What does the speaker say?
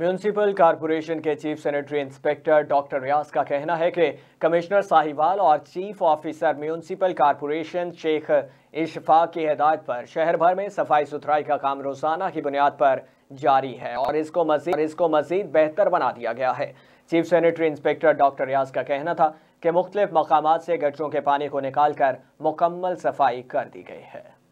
municipal corporation के chief sanitary inspector doctor Riaz का कहना है कि कमिश्नर साहिवाल और chief officer municipal corporation Sheikh Ishfa की हिदायत पर शहर भर में सफाई सुथराई का काम रोजाना की बुनियाद पर जारी है और इसको मजीद इसको मजीद बेहतर बना दिया गया है chief sanitary inspector doctor Riaz का कहना था कि मुख्तलिफ मकाम से गटरों के पानी को निकाल कर मुकम्मल सफाई कर दी गई है